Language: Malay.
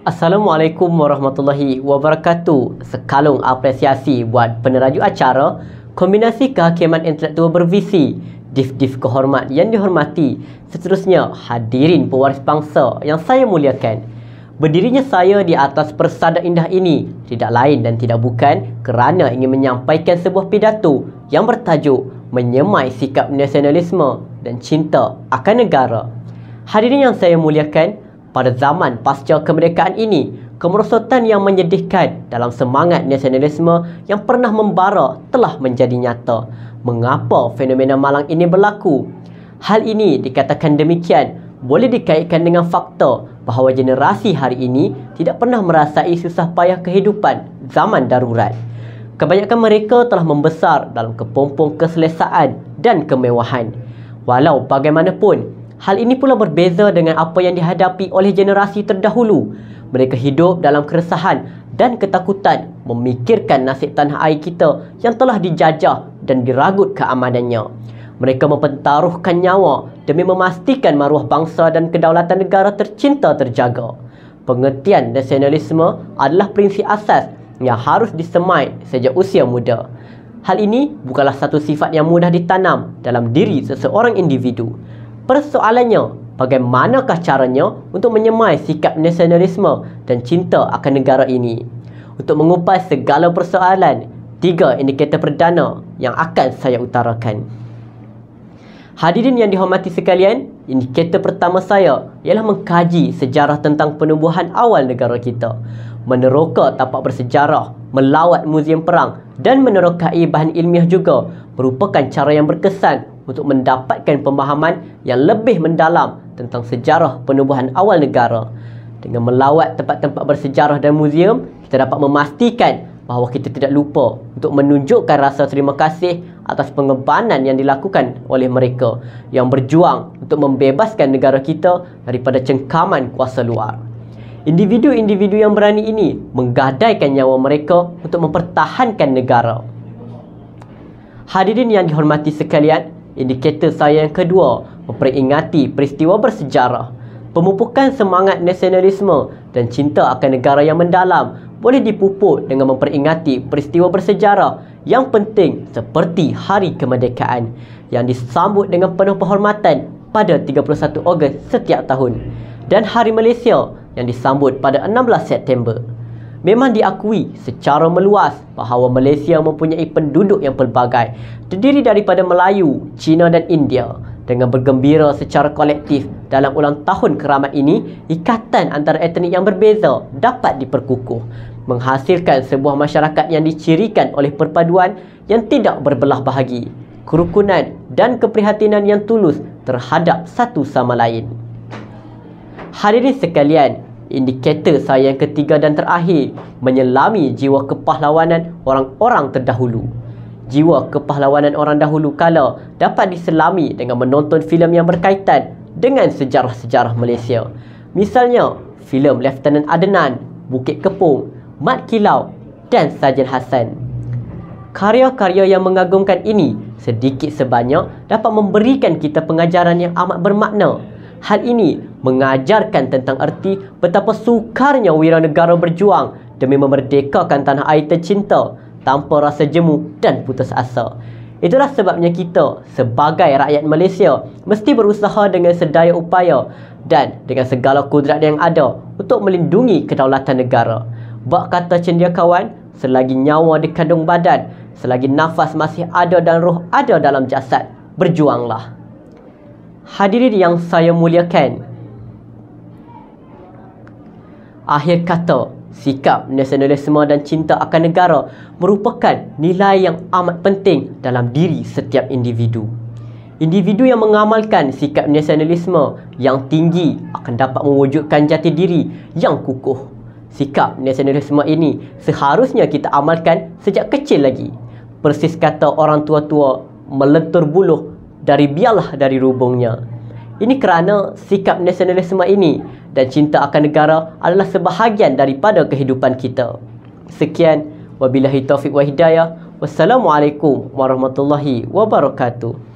Assalamualaikum warahmatullahi wabarakatuh. Sekalung apresiasi buat peneraju acara Kombinasi Kehakiman Intelektual Bervisi, Dif-Dif Kehormat yang dihormati, seterusnya hadirin pewaris bangsa yang saya muliakan. Berdirinya saya di atas persada indah ini tidak lain dan tidak bukan kerana ingin menyampaikan sebuah pidato yang bertajuk Menyemai Sikap Nasionalisme dan Cinta Akan Negara. Hadirin yang saya muliakan, pada zaman pasca kemerdekaan ini kemerosotan yang menyedihkan dalam semangat nasionalisme yang pernah membara telah menjadi nyata mengapa fenomena malang ini berlaku hal ini dikatakan demikian boleh dikaitkan dengan fakta bahawa generasi hari ini tidak pernah merasai susah payah kehidupan zaman darurat kebanyakan mereka telah membesar dalam kepompong keselesaan dan kemewahan walau bagaimanapun Hal ini pula berbeza dengan apa yang dihadapi oleh generasi terdahulu. Mereka hidup dalam keresahan dan ketakutan memikirkan nasib tanah air kita yang telah dijajah dan diragut keamanannya. Mereka mempertaruhkan nyawa demi memastikan maruah bangsa dan kedaulatan negara tercinta terjaga. Pengertian nasionalisme adalah prinsip asas yang harus disemai sejak usia muda. Hal ini bukanlah satu sifat yang mudah ditanam dalam diri seseorang individu. Persoalannya, bagaimanakah caranya untuk menyemai sikap nasionalisme dan cinta akan negara ini? Untuk mengupas segala persoalan, tiga indikator perdana yang akan saya utarakan. Hadirin yang dihormati sekalian, indikator pertama saya ialah mengkaji sejarah tentang penubuhan awal negara kita, meneroka tapak bersejarah, melawat muzium perang dan menerokai bahan ilmiah juga merupakan cara yang berkesan untuk mendapatkan pemahaman yang lebih mendalam tentang sejarah penubuhan awal negara. Dengan melawat tempat-tempat bersejarah dan muzium, kita dapat memastikan bahawa kita tidak lupa untuk menunjukkan rasa terima kasih atas pengembanan yang dilakukan oleh mereka yang berjuang untuk membebaskan negara kita daripada cengkaman kuasa luar. Individu-individu yang berani ini menggadaikan nyawa mereka untuk mempertahankan negara. Hadirin yang dihormati sekalian, Indikator saya yang kedua memperingati peristiwa bersejarah. Pemupukan semangat nasionalisme dan cinta akan negara yang mendalam boleh dipupuk dengan memperingati peristiwa bersejarah yang penting seperti Hari Kemerdekaan yang disambut dengan penuh penghormatan pada 31 Ogos setiap tahun dan Hari Malaysia yang disambut pada 16 September memang diakui secara meluas bahawa Malaysia mempunyai penduduk yang pelbagai terdiri daripada Melayu, Cina dan India. Dengan bergembira secara kolektif dalam ulang tahun keramat ini, ikatan antara etnik yang berbeza dapat diperkukuh menghasilkan sebuah masyarakat yang dicirikan oleh perpaduan yang tidak berbelah bahagi, kerukunan dan keprihatinan yang tulus terhadap satu sama lain. Hadirin sekalian, indikator saya yang ketiga dan terakhir menyelami jiwa kepahlawanan orang-orang terdahulu. Jiwa kepahlawanan orang dahulu kala dapat diselami dengan menonton filem yang berkaitan dengan sejarah-sejarah Malaysia. Misalnya, filem Lieutenant Adnan, Bukit Kepung, Mat Kilau dan Sajen Hassan. Karya-karya yang mengagumkan ini sedikit sebanyak dapat memberikan kita pengajaran yang amat bermakna Hal ini mengajarkan tentang erti betapa sukarnya wira negara berjuang demi memerdekakan tanah air tercinta tanpa rasa jemu dan putus asa. Itulah sebabnya kita sebagai rakyat Malaysia mesti berusaha dengan sedaya upaya dan dengan segala kudrat yang ada untuk melindungi kedaulatan negara. Bak kata cendekiawan, selagi nyawa dikandung badan, selagi nafas masih ada dan roh ada dalam jasad, berjuanglah hadirin yang saya muliakan. Akhir kata, sikap nasionalisme dan cinta akan negara merupakan nilai yang amat penting dalam diri setiap individu. Individu yang mengamalkan sikap nasionalisme yang tinggi akan dapat mewujudkan jati diri yang kukuh. Sikap nasionalisme ini seharusnya kita amalkan sejak kecil lagi. Persis kata orang tua-tua, melentur buluh dari bialah dari rubungnya. Ini kerana sikap nasionalisme ini dan cinta akan negara adalah sebahagian daripada kehidupan kita. Sekian, wabillahi taufiq wa hidayah. Wassalamualaikum warahmatullahi wabarakatuh.